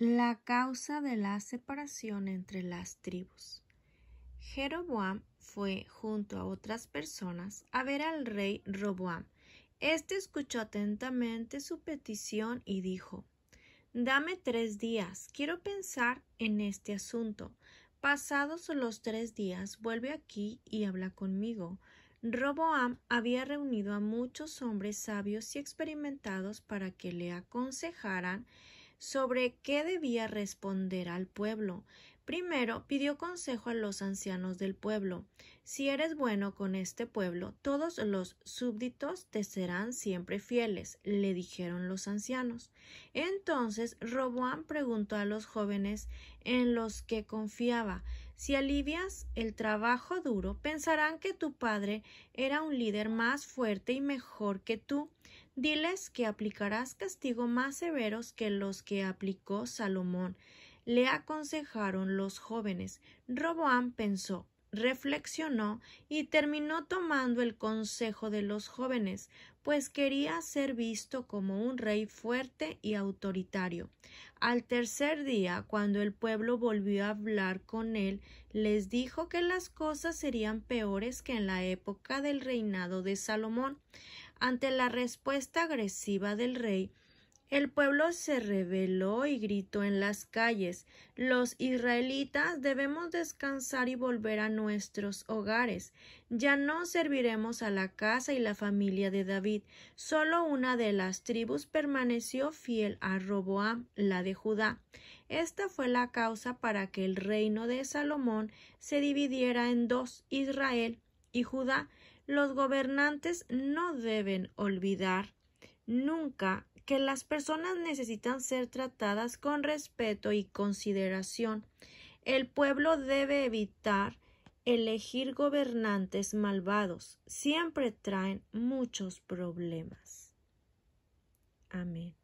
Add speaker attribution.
Speaker 1: La causa de la separación entre las tribus. Jeroboam fue, junto a otras personas, a ver al rey Roboam. Este escuchó atentamente su petición y dijo Dame tres días, quiero pensar en este asunto. Pasados los tres días, vuelve aquí y habla conmigo. Roboam había reunido a muchos hombres sabios y experimentados para que le aconsejaran sobre qué debía responder al pueblo. Primero pidió consejo a los ancianos del pueblo. Si eres bueno con este pueblo, todos los súbditos te serán siempre fieles, le dijeron los ancianos. Entonces Roboán preguntó a los jóvenes en los que confiaba Si alivias el trabajo duro, pensarán que tu padre era un líder más fuerte y mejor que tú. Diles que aplicarás castigo más severos que los que aplicó Salomón. Le aconsejaron los jóvenes. Roboam pensó, reflexionó y terminó tomando el consejo de los jóvenes, pues quería ser visto como un rey fuerte y autoritario. Al tercer día, cuando el pueblo volvió a hablar con él, les dijo que las cosas serían peores que en la época del reinado de Salomón. Ante la respuesta agresiva del rey, el pueblo se rebeló y gritó en las calles Los israelitas debemos descansar y volver a nuestros hogares. Ya no serviremos a la casa y la familia de David. Solo una de las tribus permaneció fiel a Roboam, la de Judá. Esta fue la causa para que el reino de Salomón se dividiera en dos Israel y Judá los gobernantes no deben olvidar nunca que las personas necesitan ser tratadas con respeto y consideración. El pueblo debe evitar elegir gobernantes malvados. Siempre traen muchos problemas. Amén.